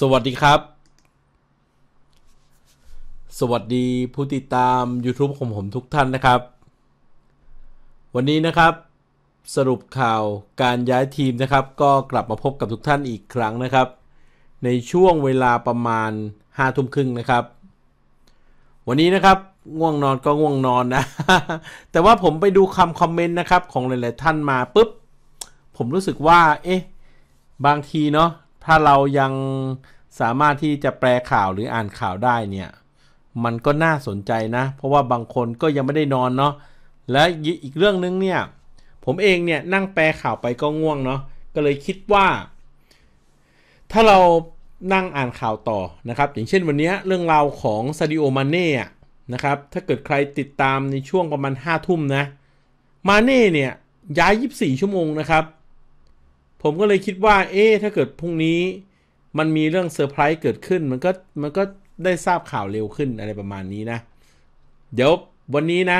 สวัสดีครับ สวัสดีผู้ติดตาม YouTube ของผมทุกท่านนะครับ วันนี้นะครับ สรุปข่าวการย้ายทีมนะครับ ก็กลับมาพบกับทุกท่านอีกครั้งนะครับ ในช่วงเวลาประมาณ5ทุ่มครึ่งนะครับ วันนี้นะครับง่วงนอนก็ง่วงนอนนะแต่ว่าผมไปดูคำคอมเมนต์นะครับของหลายๆท่านมาปุ๊บผมรู้สึกว่าเอ๊ะบางทีเนาะถ้าเรายังสามารถที่จะแปลข่าวหรืออ่านข่าวได้เนี่ยมันก็น่าสนใจนะ เพราะว่าบางคนก็ยังไม่ได้นอนเนาะและอีกเรื่องนึงเนี่ยผมเองเนี่ย นั่งแปลข่าวไปก็ง่วงเนาะก็เลยคิดว่า ถ้าเรานั่งอ่านข่าวต่อนะครับ อย่างเช่นวันนี้เรื่องราวของซาดิโอมาเน่นะครับถ้าเกิดใครติดตามในช่วงประมาณ5ทุ่มนะมาเน่เนี่ยย้าย 24 ชั่วโมงนะครับ ผมก็เลยคิดว่าเอ๊ถ้าเกิดพรุ่งนี้มันมีเรื่องเซอร์ไพรส์เกิดขึ้น มันก็ มันก็ได้ทราบข่าวเร็วขึ้นอะไรประมาณนี้นะ เดี๋ยววันนี้นะ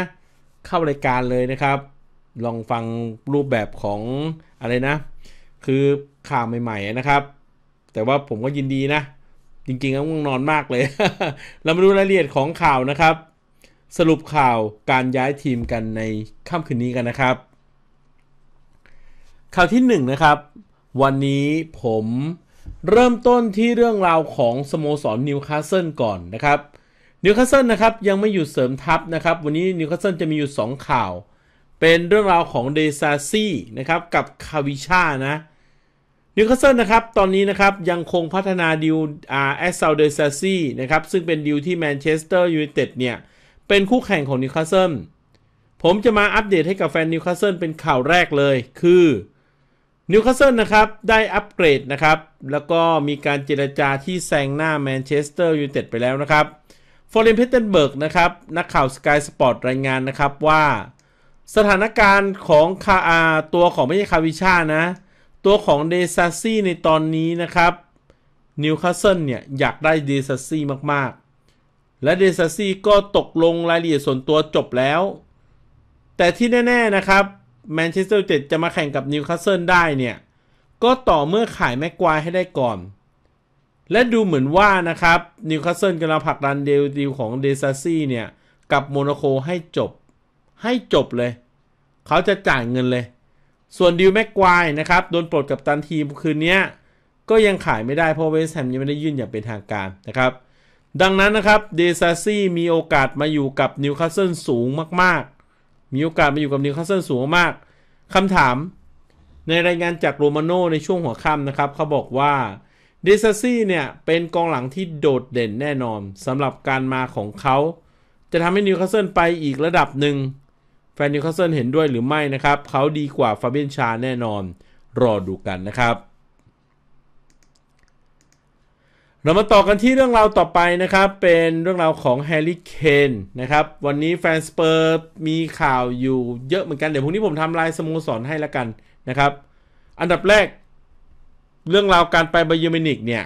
เข้ารายการเลยนะครับ ลองฟังรูปแบบของอะไรนะ คือข่าวใหม่ๆนะครับ แต่ว่าผมก็ยินดีนะ จริงๆก็ง่วงนอนมากเลย เรามาดูรายละเอียดของข่าวนะครับ สรุปข่าวการย้ายทีมกันในค่ำคืนนี้กันนะครับ ข่าวที่ 1นนะครับ วันนี้ผมเริ่มต้นที่เรื่องราวของสโมสรนิวคาสเซิลก่อนนะครับนิวคาสเซิลนะครับ ยังไม่หยุดเสริมทัพนะครับ วันนี้นิวคาสเซิลจะมีอยู่ 2 ข่าว เป็นเรื่องราวของเดซาซี่นะครับกับคาวิชานะนิวคาสเซิลนะครับ ตอนนี้นะครับ ยังคงพัฒนาดิวอาร์แอสเซลเดซาซี่นะครับ ซึ่งเป็นดิวที่แมนเชสเตอร์ยูไนเต็ดเนี่ย เป็นคู่แข่งของนิวคาสเซิลผมจะมาอัปเดตให้กับแฟนนิวคาสเซิลเป็นข่าวแรกเลยคือนิวคาสเซิลนะครับ ได้อัปเกรดนะครับ แล้วก็มีการเจรจาที่แซงหน้าแมนเชสเตอร์ยูไนเต็ดไปแล้วนะครับฟอร์เรนเพเทนเบิร์กนะครับ นักข่าวสกายสปอร์ตรายงานนะครับว่า สถานการณ์ของคาอาตัวของไม่ใช่คาวิชานะ ตัวของเดซัสซี่ในตอนนี้นะครับนิวคาสเซิลเนี่ยอยากได้เดซัสซี่มาก ๆ และเดซัสซี่ก็ตกลงรายละเอียดส่วนตัวจบแล้ว แต่ที่แน่ ๆนะครับแมนเชสเตอร์ยูไนเต็ดจะมาแข่งกับนิวคาสเซิลได้เนี่ย ก็ต่อเมื่อขายแม็กควายให้ได้ก่อน และดูเหมือนว่านะครับนิวคาสเซิลกำลังผลักดันเดลดิวของเดซสซี่เนี่ย กับโมนาโคให้จบ ให้จบเลย เขาจะจ่ายเงินเลย ส่วนดิวแม็กควายนะครับ โดนปลดกับตันทีมคืนนี้ก็ยังขายไม่ได้เพราะเวสแฮมยังไม่ได้ยื่นอย่างเป็นทางการนะครับ ดังนั้นนะครับเดซสซี่มีโอกาสมาอยู่กับนิวคาสเซิลสูงมากๆมีโอกาสมาอยู่กับนิวคาสเซิลสูงมาก คำถามในรายงานจากโรมาโนในช่วงหัวค่ำนะครับ เขาบอกว่าเดซซี่เนี่ยเป็นกองหลังที่โดดเด่นแน่นอนสำหรับการมาของเขาจะทำให้นิวคาสเซิลไปอีกระดับหนึ่งแฟนนิวคาสเซิลเห็นด้วยหรือไม่นะครับ เขาดีกว่าฟาเบียนชาแน่นอนรอดูกันนะครับเรามาต่อกันที่เรื่องราวต่อไปนะครับ เป็นเรื่องราวของแฮร์รี่เคนนะครับ วันนี้แฟนสเปอร์มีข่าวอยู่เยอะเหมือนกัน เดี๋ยวพรุ่งนี้ผมทำลายสโมสรให้แล้วกันนะครับ อันดับแรกเรื่องราวการไปบาเยอร์มินิกเนี่ย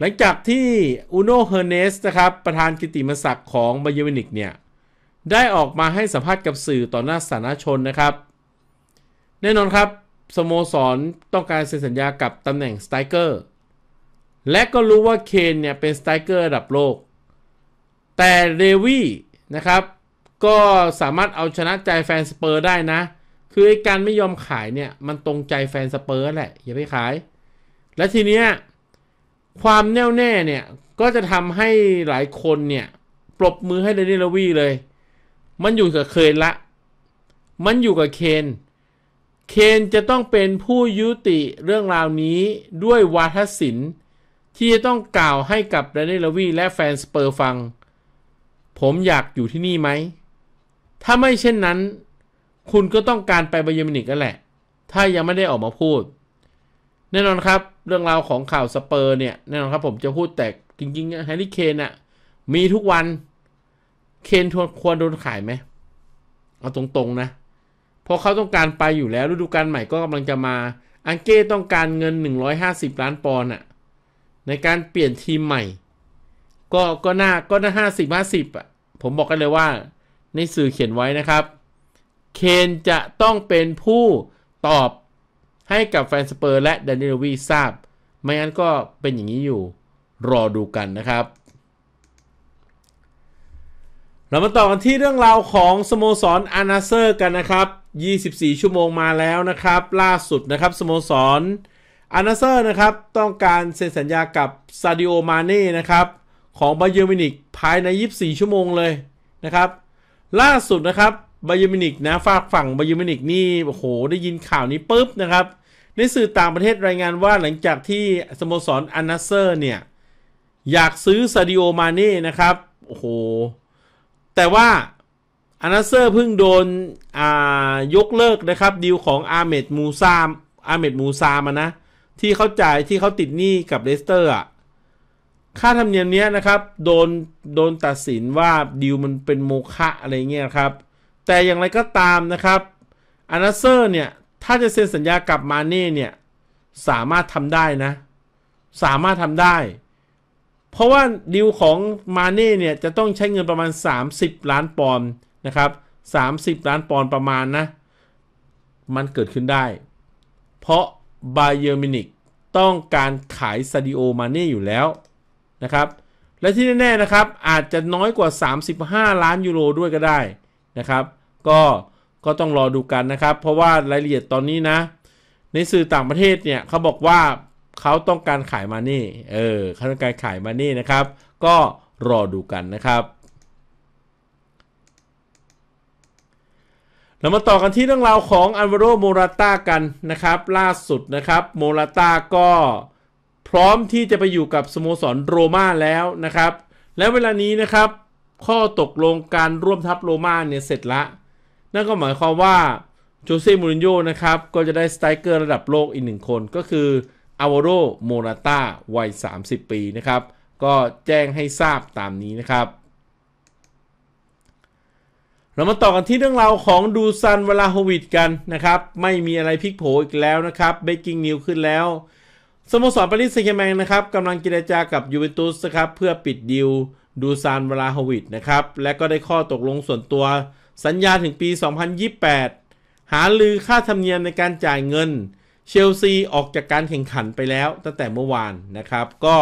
หลังจากที่อุโน เฮเนสนะครับ ประธานกิติมศักดิ์ของบาเยอร์มินิกเนี่ย ได้ออกมาให้สัมภาษณ์กับสื่อต่อหน้าสาธารณชนนะครับ แน่นอนครับสโมสรต้องการเซ็นสัญญากับตำแหน่งสไตรเกอร์และก็รู้ว่าเคนเนี่ยเป็นสไตรเกอร์ระดับโลก แต่เดวี่นะครับ ก็สามารถเอาชนะใจแฟนสเปอร์ได้นะ คือไอ้การไม่ยอมขายเนี่ย มันตรงใจแฟนสเปอร์แหละ อย่าไปขาย และทีเนี้ย ความแน่วแน่เนี่ย ก็จะทำให้หลายคนเนี่ยปรบมือให้เดนิลวี่เลย มันอยู่กับเคนละ มันอยู่กับเคน เคนจะต้องเป็นผู้ยุติเรื่องราวนี้ด้วยวาทศิลป์ที่จะต้องกล่าวให้กับแดนี่ลวีและแฟนสเปอร์ฟัง ผมอยากอยู่ที่นี่ไหม ถ้าไม่เช่นนั้น คุณก็ต้องการไปบาเยมินิกันแหละ ถ้ายังไม่ได้ออกมาพูดแน่นอนครับ เรื่องราวของข่าวสเปอร์เนี่ยแน่นอนครับผมจะพูดแต่จริงๆแฮร์รี่เคนอะมีทุกวันเคนควรโดนขายไหมเอาตรงๆนะเพราะเขาต้องการไปอยู่แล้วฤดูกาลใหม่ก็กำลังจะมา อังเก้ต้องการเงิน 150ล้านปอนด์อะในการเปลี่ยนทีมใหม่ก็ก็น่าก็น่าห้าสิบห้าสิบอ่ะผมบอกกันเลยว่าในสื่อเขียนไว้นะครับ เคนจะต้องเป็นผู้ตอบให้กับแฟนสเปอร์และดนนิลวีทราบ ไม่งั้นก็เป็นอย่างนี้อยู่รอดูกันนะครับเรามาต่อกันที่เรื่องราวของสโมสรอานาเซอร์กันนะครับ 24 ชั่วโมงมาแล้วนะครับล่าสุดนะครับสโมสรอานาเซอร์นะครับ ต้องการเซ็นสัญญากับซาดิโอมาเน่นะครับ ของบบเยอร์มินิกภายใน 24 ชั่วโมงเลยนะครับล่าสุดนะครับบบเยอร์มินิกนะฝากฝั่งบบเยอร์มินิกนี่ โอ้โห ได้ยินข่าวนี้ปุ๊บนะครับ ในสื่อต่างประเทศรายงานว่าหลังจากที่สโมสรอานาเซอร์เนี่ย อยากซื้อซาดิโอมาเน่นะครับโอ้โห แต่ว่าอานาเซอร์เพิ่งโดนยกเลิกนะครับดีลของอาเมดมูซามอาเมดมูซามานะที่เขาจ่ายที่เขาติดหนี้กับเลสเตอร์อ่ะ ค่าธรรมเนียมเนี้ยนะครับโดนโดนตัดสินว่าดิวมันเป็นโมฆะอะไรเงี้ยครับ แต่อย่างไรก็ตามนะครับอานาเซอร์เนี่ยถ้าจะเซ็นสัญญากับมาเน่เนี่ยสามารถทำได้นะสามารถทำได้ เพราะว่าดิวของมาเน่เนี่ยจะต้องใช้เงินประมาณ 30 ล้านปอนด์นะครับ30 ล้านปอนด์ประมาณนะมันเกิดขึ้นได้ เพราะบาเยอร์มินิกต้องการขายซาดิโอมาเน่อยู่แล้วนะครับ และที่แน่ ๆนะครับอาจจะน้อยกว่า 35 ล้านยูโรด้วยก็ได้นะครับ ก็ก็ต้องรอดูกันนะครับเพราะว่ารายละเอียดตอนนี้นะ ในสื่อต่างประเทศเนี่ยเขาบอกว่าเขาต้องการขายมาเน่เออเขาต้องการขายมาเน่นะครับ ก็รอดูกันนะครับเรามาต่อกันที่เรื่องราวของอันวาโรโมราต้ากันนะครับล่าสุดนะครับโมราต้าก็พร้อมที่จะไปอยู่กับสโมสรโรม่าแล้วนะครับ และเวลานี้นะครับข้อตกลงการร่วมทัพโรม่าเนี่ยเสร็จละนั่นก็หมายความว่าโจเซ่ มูรินโญ่ นะครับ ก็จะได้สไตรเกอร์ระดับโลกอีกหนึ่งคนก็คืออาวาโรโมราต้าวัย 30 ปีนะครับ ก็แจ้งให้ทราบตามนี้นะครับเรามาต่อกันที่เรื่องราวของดูซันเวลาโควิดกันนะครับ ไม่มีอะไรพลิกโผอีกแล้วนะครับเบกกิ้งนิวขึ้นแล้วสโมสรปารีสแซงต์แชร์แมงนะครับกำลังเจรจากับยูเวนตุสครับเพื่อปิดดิวดูซานเวลาโควิดนะครับ และก็ได้ข้อตกลงส่วนตัว สัญญาถึงปี 2028 หาลือค่าธรรมเนียมในการจ่ายเงิน เชลซีออกจากการแข่งขันไปแล้วตั้งแต่เมื่อวานนะครับ ก็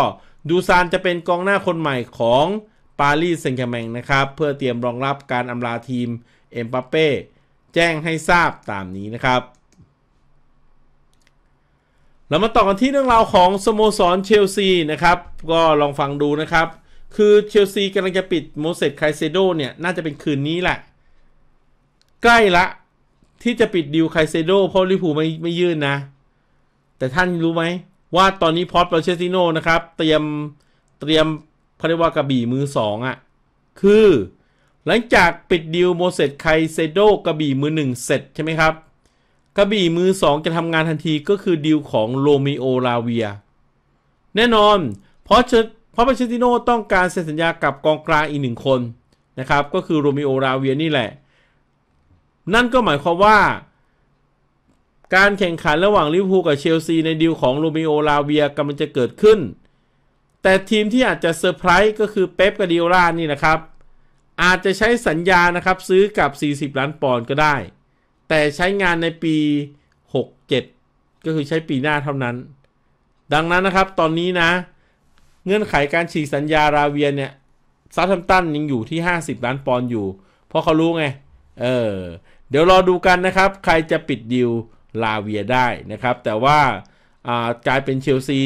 ดูซานจะเป็นกองหน้าคนใหม่ของปารีสเซงต์แชร์แมงนะครับเพื่อเตรียมรองรับการอำลาทีมเอ็มบัปเป้แจ้งให้ทราบตามนี้นะครับ เรามาต่อกันที่เรื่องราวของสโมสรเชลซีนะครับ ก็ลองฟังดูนะครับ คือเชลซีกำลังจะปิดโมเสสไคเซโดเนี่ย น่าจะเป็นคืนนี้แหละ ใกล้ละที่จะปิดดิวไคเซโดเพราะลิปูไม่ไม่ยื่นนะ แต่ท่านรู้ไหมว่าตอนนี้พอตเปอร์เชติโนนะครับ เตรียมเตรียมเขาเรียกว่ากระบี่มือสองอ่ะ คือหลังจากปิดดีลโมเสสไคเซโดกระบี่มือหนึ่งเสร็จใช่ไหมครับกระบี่มือสองจะทำงานทันทีก็คือดีลของโรมิโอลาเวีย แน่นอนเพราะเพราะปเชติโนต้องการเซ็นสัญญากับกองกลางอีกหนึ่งคนนะครับก็คือโรมิโอลาเวียนี่แหละ นั่นก็หมายความว่า การแข่งขันระหว่างลิเวอร์พูลกับเชลซีในดีลของโรมิโอลาเวียกำลังจะเกิดขึ้นแต่ทีมที่อาจจะเซอร์ไพรส์ก็คือเป๊ปกาดิโอลานี่นะครับ อาจจะใช้สัญญานะครับซื้อกับ 40 ล้านปอนด์ก็ได้ แต่ใช้งานในปี 67 ก็คือใช้ปีหน้าเท่านั้น ดังนั้นนะครับตอนนี้นะ เงื่อนไขการฉีกสัญญาราเวียนเนี่ยซัตแฮมตันยังอยู่ที่ 50 ล้านปอนด์อยู่ เพราะเขารู้ไง เออเดี๋ยวรอดูกันนะครับ ใครจะปิดดิวลาเวียได้นะครับ แต่ว่าก่ายเป็นเชลซี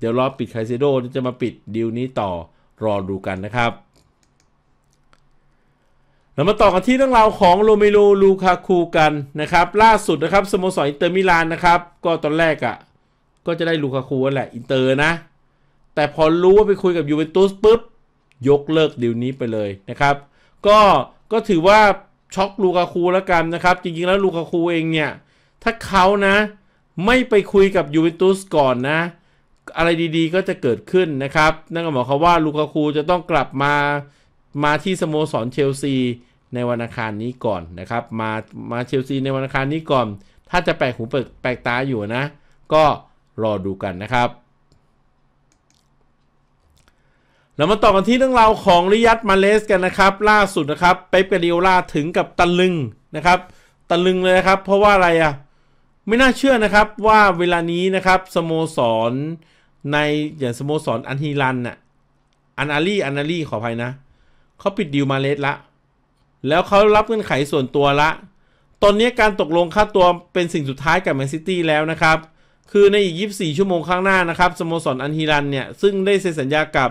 เดี๋ยวรอปิดไคเซโดจะมาปิดดีลนี้ต่อรอดูกันนะครับ เรามาต่อกันที่เรื่องราวของโรเมโลลูคาคูกันนะครับล่าสุดนะครับสโมสรอินเตอร์มิลานนะครับ ก็ตอนแรกอะ่ะก็จะได้ลูคาคูแหละอินเตอร์นะ แต่พอรู้ว่าไปคุยกับยูเวนตุสปุ๊บ ยกเลิกดีลนี้ไปเลยนะครับ ก็ก็ถือว่าช็อกลูคาคูแล้วกันนะครับ จริงๆแล้วลูคาคูเองเนี่ย ถ้าเขานะไม่ไปคุยกับยูเวนตุสก่อนนะอะไรดีๆ ก็จะเกิดขึ้นนะครับ นั่นก็หมายความว่าลูกาคูจะต้องกลับมา มาที่สโมสรเชลซี ในวันอังคารนี้ก่อนนะครับ มามาเชลซี ในวันอังคารนี้ก่อน ถ้าจะแปลกหูแปลกตาอยู่นะ ก็รอดูกันนะครับ แล้วมาต่อกันที่เรื่องราวของริยัตมาเลสกันนะครับ ล่าสุดนะครับ เป๊ปกาดิโอลาถึงกับตะลึงนะครับ ตะลึงเลยนะครับ เพราะว่าอะไรอะ่ะ ไม่น่าเชื่อนะครับว่าเวลานี้นะครับ สโมสรในอย่าง สโมสรอันฮีรันน่ะอันอารีอันอารีขออภัยนะเขาปิดดีลมาเลสละแล้วเขารับเงื่อนไขส่วนตัวละ ตอนนี้การตกลงค่าตัวเป็นสิ่งสุดท้ายกับแมนซิตี้แล้วนะครับ คือในอีก24ชั่วโมงข้างหน้านะครับ สโมสรอันฮีรันเนี่ย ซึ่งได้เซ็นสัญญากับ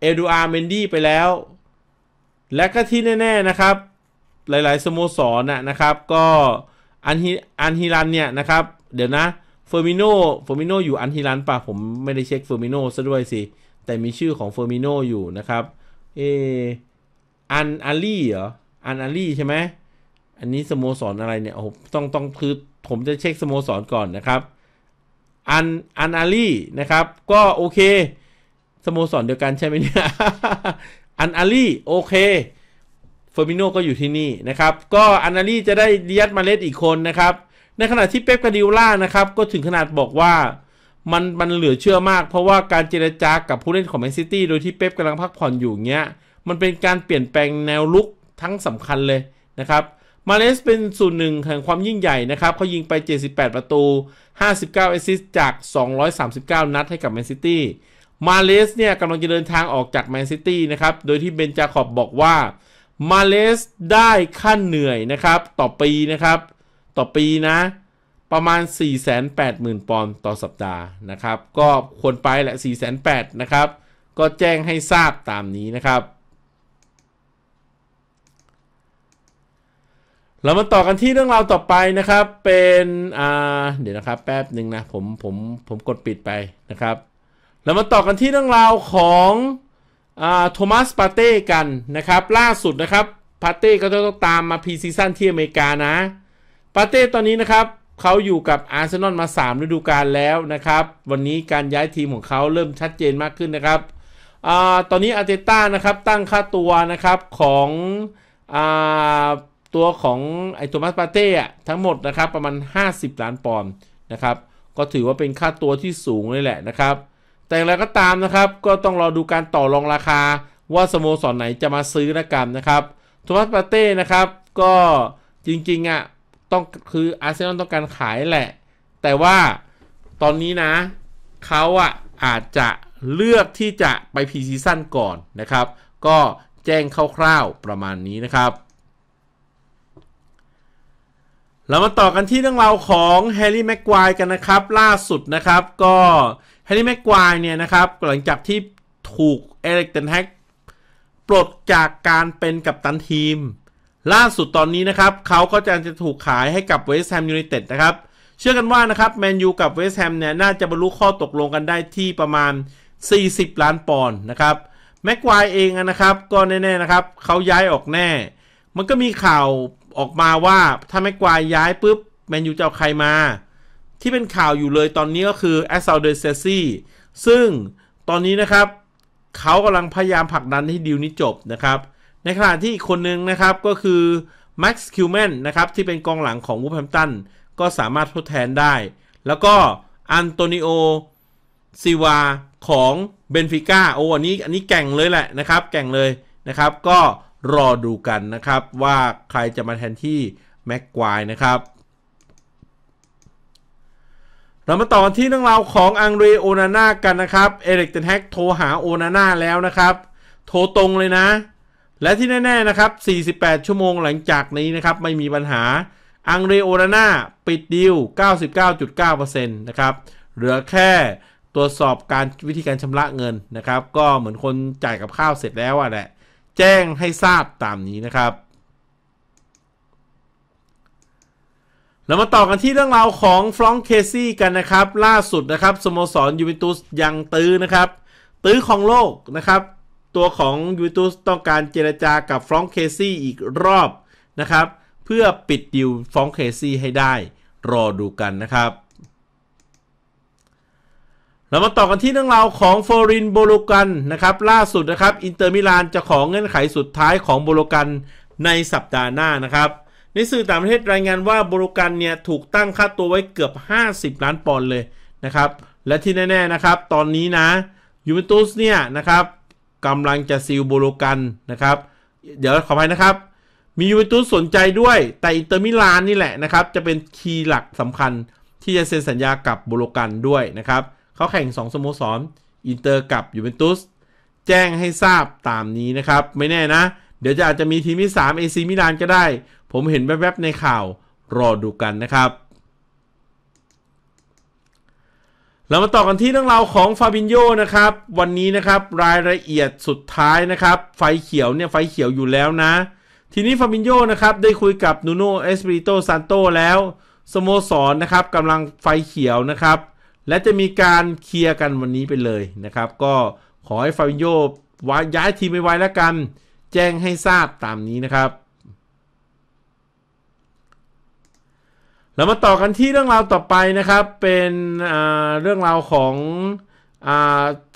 เอดูอาร์เมนดี้ไปแล้ว และก็ที่แน่ๆนะครับ หลาย ๆสโมสรนนะครับ ก็อันฮีอันฮีรันเนี่ยนะครับ เดี๋ยวนะเฟอร์มิโนเฟอร์มิโนอยู่อันฮิลันป่ะผมไม่ได้เช็คเฟอร์มิโนซะด้วยสิ แต่มีชื่อของเฟอร์มิโนอยู่นะครับเออันอาลี่เหรออันอาลี่ใช่ไหมอันนี้สโมสรออะไรเนี่ยโอ้ต้องต้องคือผมจะเช็คสโมสรก่อนนะครับอันอันอาลี่นะครับ ก็โอเคสโมสรเดียวกันใช่ไหมเนี่ยอันอาลี่โอเคเฟอร์มิโนก็อยู่ที่นี่นะครับ ก็อันอาลี่จะได้เลียดมาเลสอีกคนนะครับในขณะที่เป๊ปกาดิล่านะครับ ก็ถึงขนาดบอกว่ามันมันเหลือเชื่อมาก เพราะว่าการเจรจากับผู้เล่นของแมนซิตี้โดยที่เป๊ปกำลังพักผ่อนอยู่เงี้ย มันเป็นการเปลี่ยนแปลงแนวลุกทั้งสำคัญเลยนะครับ มาเลสเป็นส่วนหนึ่งแห่งความยิ่งใหญ่นะครับเขายิงไป 78 ประตู 59แอสซิสต์จาก 239 นัดให้กับแมนซิตี้มาเลสเนี่ยกำลังจะเดินทางออกจากแมนซิตี้นะครับโดยที่เบนจาขอบบอกว่ามาเลสได้ขั้นเหนื่อยนะครับต่อปีนะครับต่อปีนะประมาณ 480,000 ปอนด์ต่อสัปดาห์นะครับ ก็ควรไปแหละ480,000นะครับ ก็แจ้งให้ทราบตามนี้นะครับเรามาต่อกันที่เรื่องราวต่อไปนะครับเป็นอ่าเดี๋ยวนะครับแป๊บหนึ่งนะผมผมผมกดปิดไปนะครับ เรามาต่อกันที่เรื่องราวของอโทมัสปาเต้กันนะครับล่าสุดนะครับปาเต้ก็ต้องตามมาพีซีซั่นที่อเมริกานะปาเต้ตอนนี้นะครับเขาอยู่กับอาร์เซนอลมา3 ฤดูกาลแล้วนะครับวันนี้การย้ายทีมของเขาเริ่มชัดเจนมากขึ้นนะครับอตอนนี้อาร์เตต้านะครับตั้งค่าตัวนะครับของอตัวของไอัวมัสปาเต้ทั้งหมดนะครับประมาณ 50ล้านปอนด์นะครับ ก็ถือว่าเป็นค่าตัวที่สูงเลยแหละนะครับ แต่แล้วก็ตามนะครับก็ต้องรอดูการต่อรองราคาว่า สโมสรไหนจะมาซื้อนะกันนะครับทมัสปาเต้นะครับก็จริง ๆอะ่ะต้องคืออาร์เซนอลต้องการขายแหละ แต่ว่าตอนนี้นะเขาอะอาจจะเลือกที่จะไปพีซีซั่นก่อนนะครับ ก็แจ้งคร่าวๆประมาณนี้นะครับ เรามาต่อกันที่เรื่องราวของแฮร์รี่แม็กควายกันนะครับ ล่าสุดนะครับก็แฮร์รี่แม็กควายเนี่ยนะครับหลังจากที่ถูกเอเล็กเทนแฮกปลดจากการเป็นกัปตันทีมล่าสุดตอนนี้นะครับ เขาก็จะจะถูกขายให้กับเวสแฮมยูไนเต็ดนะครับ เชื่อกันว่านะครับแมนยูกับเวสแฮมเนี่ยน่าจะบรรลุข้อตกลงกันได้ที่ประมาณ 40 ล้านปอนด์นะครับแม็กควายเองนะครับก็แน่ๆนะครับเขาย้ายออกแน่ มันก็มีข่าวออกมาว่าถ้าแม็กควายย้ายปุ๊บแมนยูจะเอาใครมา ที่เป็นข่าวอยู่เลยตอนนี้ก็คือแอสซาลเดเซซี่ซึ่งตอนนี้นะครับเขากำลังพยายามผลักดันให้ดีลนี้จบนะครับในขณะที่อีกคนนึงนะครับก็คือแม็กซ์คิวแมนนะครับ ที่เป็นกองหลังของวูฟแฮมตันก็สามารถทดแทนได้ แล้วก็อันโตนิโอซิวาของเบนฟิก้าโอ้อันนี้อันนี้แก่งเลยแหละนะครับ แก่งเลยนะครับก็รอดูกันนะครับว่าใครจะมาแทนที่แม็กควายนะครับ เรามาต่อที่เรื่องราวของอังเรโอนาน่ากันนะครับเอริกเทนแฮกโทรหาโอนาน่าแล้วนะครับ โทรตรงเลยนะและที่แน่ ๆ นะครับ 48 ชั่วโมงหลังจากนี้นะครับ ไม่มีปัญหา อังเรโอรน่าปิดดิว99.9%นะครับ เหลือแค่ตรวจสอบการ วิธีการชำระเงินนะครับ ก็เหมือนคนจ่ายกับข้าวเสร็จแล้วอ่ะแหละ แจ้งให้ทราบตามนี้นะครับ เรามาต่อกันที่เรื่องราวของฟรองเคซี่กันนะครับ ล่าสุดนะครับสโมสรยูเวนตุสยังตื้อนะครับ ตื้อของโลกนะครับตัวของยูทูสต้องการเจรจากับฟรองเคซี่อีกรอบนะครับ เพื่อปิดดิวฟรองเคซี่ให้ได้ รอดูกันนะครับ เรามาต่อกันที่เรื่องราวของฟอรินโบโลกันนะครับ ล่าสุดนะครับอินเตอร์มิลาน จะของเงื่อนไขสุดท้ายของโบโลกันในสัปดาห์หน้านะครับ ในสื่อต่างประเทศรายงานว่าโบโลกันเนี่ยถูกตั้งค่าตัวไว้เกือบ 50 ล้านปอนด์เลยนะครับ และที่แน่ ๆนะครับ ตอนนี้นะยูเวนตุสเนี่ยนะครับกำลังจะซิลโบโลกันนะครับ เดี๋ยวขออภัยนะครับ มียูเวนตุสสนใจด้วย แต่อินเตอร์มิลานนี่แหละนะครับ จะเป็นคีย์หลักสำคัญที่จะเซ็นสัญญากับโบโลกันด้วยนะครับ เขาแข่ง 2สโมสร อินเตอร์กับยูเวนตุส แจ้งให้ทราบตามนี้นะครับ ไม่แน่นะ เดี๋ยวจะอาจจะมีทีมที่3 AC มิลานก็ได้ ผมเห็นแวบๆ ในข่าว รอดูกันนะครับเรามาต่อกันที่เรื่องราวของฟาบินโยนะครับวันนี้นะครับรายละเอียดสุดท้ายนะครับ ไฟเขียวเนี่ยไฟเขียวอยู่แล้วนะ ทีนี้ฟาบินโยนะครับได้คุยกับนูโนเอสปิริโตซานโตแล้ว สโมสรนนะครับกำลังไฟเขียวนะครับ และจะมีการเคลียร์กันวันนี้ไปเลยนะครับ ก็ขอให้ฟาบินโยย้ายทีมไปไว้แล้วกัน แจ้งให้ทราบตามนี้นะครับแล้วมาต่อกันที่เรื่องราวต่อไปนะครับเป็นเรื่องราวของ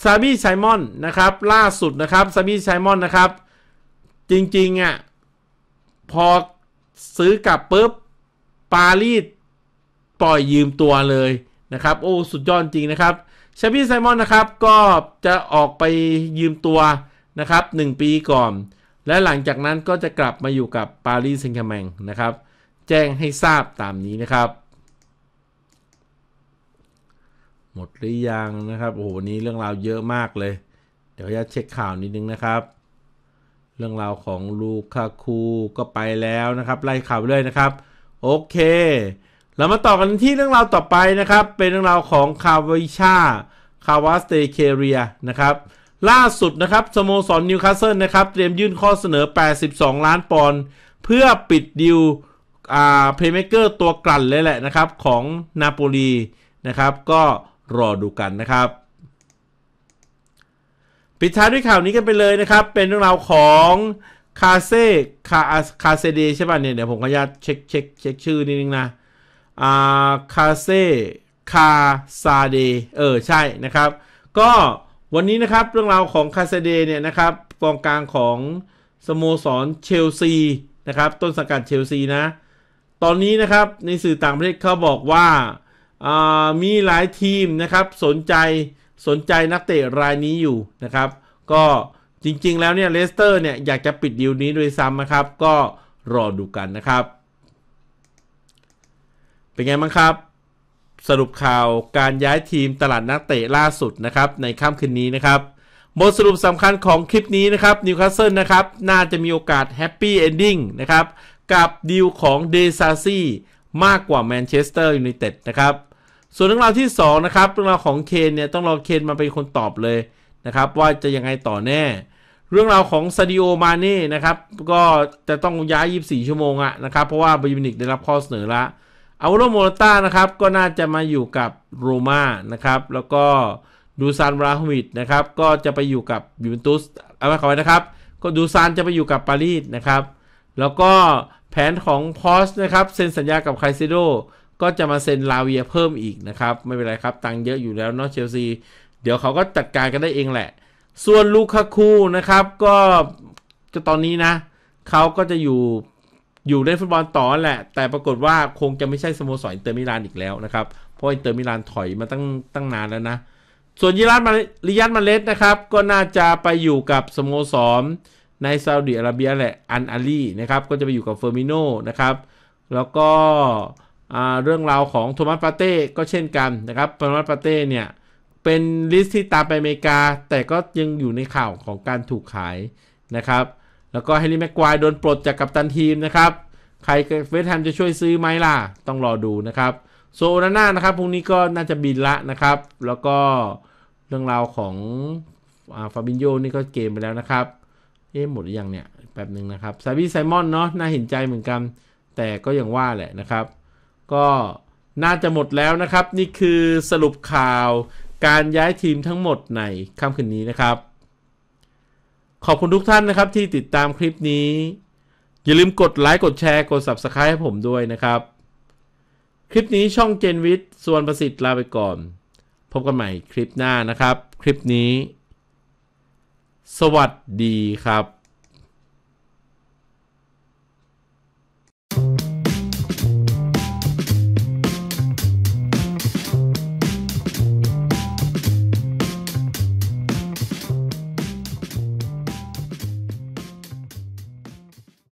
ซาบี้ไซมอนนะครับล่าสุดนะครับซาบี้ไซมอนนะครับ จริงๆอ่ะพอซื้อกลับปุ๊บปารีสปล่อยยืมตัวเลยนะครับ โอ้สุดยอดจริงนะครับซาบี้ไซมอนนะครับ ก็จะออกไปยืมตัวนะครับ 1 ปีก่อนและหลังจากนั้นก็จะกลับมาอยู่กับปารีสเซงแคมงนะครับจ้งให้ทราบตามนี้นะครับ หมดหรือยังนะครับ โอ้โหนี้เรื่องราว เยอะมากเลย เดี๋ยวจะเช็คข่าวนิดนึงนะครับ เรื่องราวของลูคาคู ก็ไปแล้วนะครับ ไล่ข่าวเลยนะครับ โอเค เรามาต่อกันที่เรื่องราว ต่อไปนะครับ เป็นเรื่องราวของคาวิชาคาวาสเตเคเรียนะครับ ล่าสุดนะครับสโมสรนิวคาสเซิลนะครับเตรียมยื่นข้อเสนอ 82 ล้านปอนด์เพื่อปิดดิวอาเพลย์เมเกอร์ตัวกลั่นเลยแหละนะครับของนาโปลีนะครับก็รอดูกันนะครับ ปิดท้ายด้วยข่าวนี้กันไปเลยนะครับ เป็นเรื่องราวของคาเซ่คาคาเซเดใช่ป่ะเนี่ยเดี๋ยวผมขออนุญาตเช็คเช็คเช็คชื่อนิดนึงนะอ่าคาเซ่คาซาเดเออใช่นะครับก็วันนี้นะครับเรื่องราวของคาเซเดเนี่ยนะครับกองกลางของสโมสรเชลซีนะครับต้นสังกัดเชลซีนะตอนนี้นะครับในสื่อต่างประเทศเขาบอกว่ามีหลายทีมนะครับสนใจสนใจนักเตะรายนี้อยู่นะครับก็จริงๆแล้วเนี่ยเลสเตอร์เนี่ยอยากจะปิดดีลนี้โดยซ้ำนะครับ ก็รอดูกันนะครับ เป็นไงบ้างครับ สรุปข่าวการย้ายทีมตลาดนักเตะล่าสุดนะครับในค่ำคืนนี้นะครับ บทสรุปสำคัญของคลิปนี้นะครับนิวคาสเซิลนะครับ น่าจะมีโอกาสแฮปปี้เอนดิ้งนะครับกับดีลของเดซาซี่มากกว่าแมนเชสเตอร์ยูไนเต็ดนะครับ ส่วนเรื่องราวที่ 2 นะครับ เรื่องราวของเคนเนี่ย ต้องรอเคนมา เป็น คนตอบเลย นะครับ ว่าจะยังไงต่อแน่ เรื่องราวของซาดิโอ มาเน่นะครับ ก็จะต้องย้าย 24 ชั่วโมงอะนะครับ เพราะว่าบายินิกได้รับข้อเสนอละอาวโรโมต้านะครับ ก็น่าจะมาอยู่กับโรม่านะครับแล้วก็ดูซานบราฮมิดนะครับก็จะไปอยู่กับยูเวนตุสเอาไว้ขอไว้นะครับก็ดูซานจะไปอยู่กับปารีสนะครับ แล้วก็แผนของพอสนะครับ เซ็นสัญญากับไคเซโดก็จะมาเซ็นลาเวียเพิ่มอีกนะครับ ไม่เป็นไรครับ ตังเยอะอยู่แล้วเนาะเชลซี เดี๋ยวเขาก็จัดการกันได้เองแหละ ส่วนลูคาคูนะครับ ก็จะตอนนี้นะ เขาก็จะอยู่อยู่เล่นฟุตบอลต่อแหละแต่ปรากฏว่าคงจะไม่ใช่สโมสรอินเตอร์มิลานอีกแล้วนะครับ เพราะอินเตอร์มิลานถอยมาตั้งตั้งนานแล้วนะ ส่วนยิรัตมาริยัตมาเลสนะครับก็น่าจะไปอยู่กับสโมสรในซาอุดิอาระเบียแหละอันอาลีนะครับ ก็จะไปอยู่กับเฟอร์มิโนนะครับ แล้วก็เรื่องราวของโทมัสปาเต้ก็เช่นกันนะครับโทมัสปาเต้เนี่ยเป็นลิสต์ที่ตามไปอเมริกา แต่ก็ยังอยู่ในข่าวของการถูกขายนะครับ แล้วก็เฮลิแมกควายโดนปลดจากกัปตันทีมนะครับ ใครเฟสแฮมจะช่วยซื้อไหมล่ะ ต้องรอดูนะครับ โซนาน่านะครับพรุ่งนี้ก็น่าจะบินละนะครับ แล้วก็เรื่องราวของฟาบินโยนี่ก็เกมไปแล้วนะครับเอ๊หมดหรือยังเนี่ยแป๊บหนึ่งนะครับซาบีไซมอนเนาะน่าเห็นใจเหมือนกัน แต่ก็ยังว่าแหละนะครับ ก็น่าจะหมดแล้วนะครับ นี่คือสรุปข่าว การย้ายทีมทั้งหมดในค่ำคืนนี้นะครับ ขอบคุณทุกท่านนะครับที่ติดตามคลิปนี้ อย่าลืมกดไลค์กดแชร์ กด Subscribe ให้ผมด้วยนะครับ คลิปนี้ช่องเจนวิทย์ส่วนประสิทธิ์ลาไปก่อน พบกันใหม่คลิปหน้านะครับ คลิปนี้สวัสดีครับ